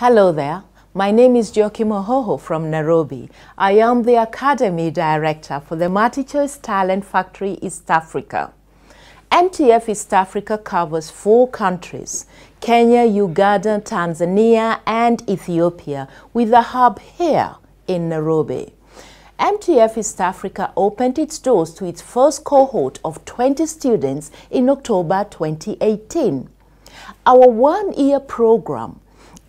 Hello there. My name is Joachim Ohoho from Nairobi. I am the Academy Director for the Multi-Choice Talent Factory East Africa. MTF East Africa covers four countries, Kenya, Uganda, Tanzania, and Ethiopia, with a hub here in Nairobi. MTF East Africa opened its doors to its first cohort of 20 students in October 2018. Our one-year program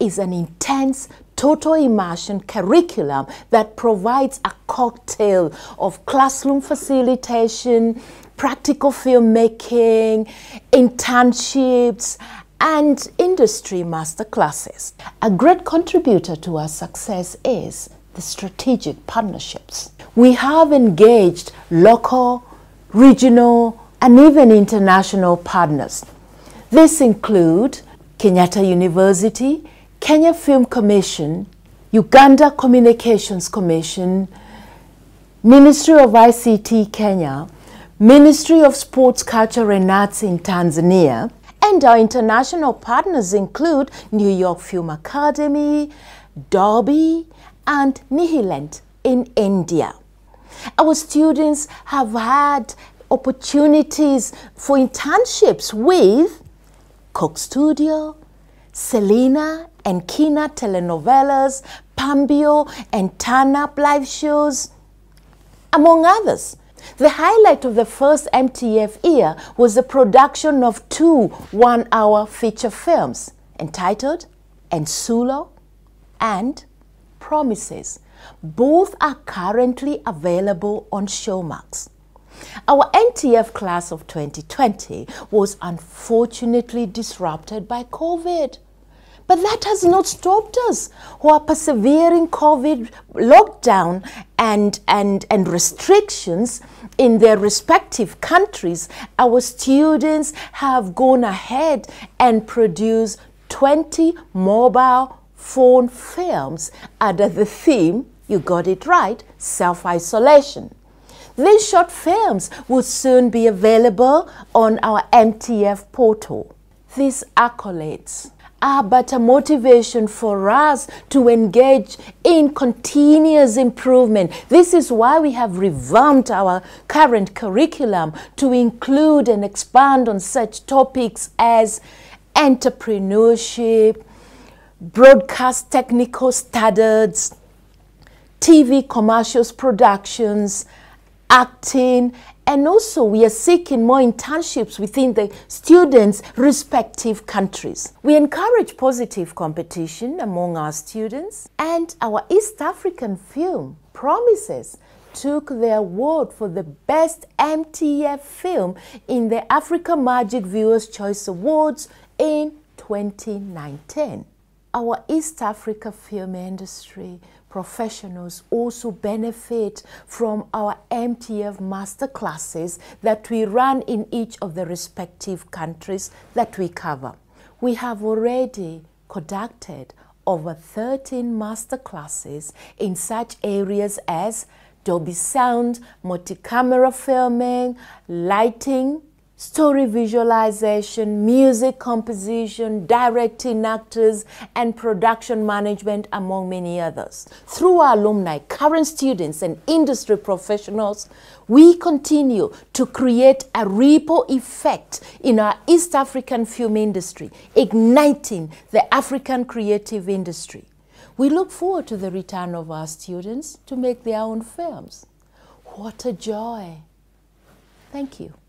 is an intense total immersion curriculum that provides a cocktail of classroom facilitation, practical filmmaking, internships, and industry masterclasses. A great contributor to our success is the strategic partnerships. We have engaged local, regional, and even international partners. This include Kenyatta University, Kenya Film Commission, Uganda Communications Commission, Ministry of ICT Kenya, Ministry of Sports, Culture and Arts in Tanzania, and our international partners include New York Film Academy, Derby, and Nihilant in India. Our students have had opportunities for internships with Coke Studio, Selena and Kina telenovelas, Pambio and Turn Up live shows, among others. The highlight of the first MTF year was the production of two one-hour feature films entitled Ensulo and Promises. Both are currently available on Showmax. Our NTF class of 2020 was unfortunately disrupted by COVID. But that has not stopped us who are persevering COVID lockdown and, and, and restrictions in their respective countries. Our students have gone ahead and produced 20 mobile phone films under the theme, you got it right, self-isolation. These short films will soon be available on our MTF portal. These accolades are ah, but a motivation for us to engage in continuous improvement. This is why we have revamped our current curriculum to include and expand on such topics as entrepreneurship, broadcast technical standards, TV commercials productions, acting, and also we are seeking more internships within the students' respective countries. We encourage positive competition among our students, and our East African film promises took the award for the best MTF film in the Africa Magic Viewers Choice Awards in 2019 our East Africa film industry professionals also benefit from our MTF masterclasses that we run in each of the respective countries that we cover. We have already conducted over 13 masterclasses in such areas as Dolby sound, multi-camera filming, lighting, story visualization, music composition, directing actors, and production management, among many others. Through our alumni, current students, and industry professionals, we continue to create a ripple effect in our East African film industry, igniting the African creative industry. We look forward to the return of our students to make their own films. What a joy! Thank you.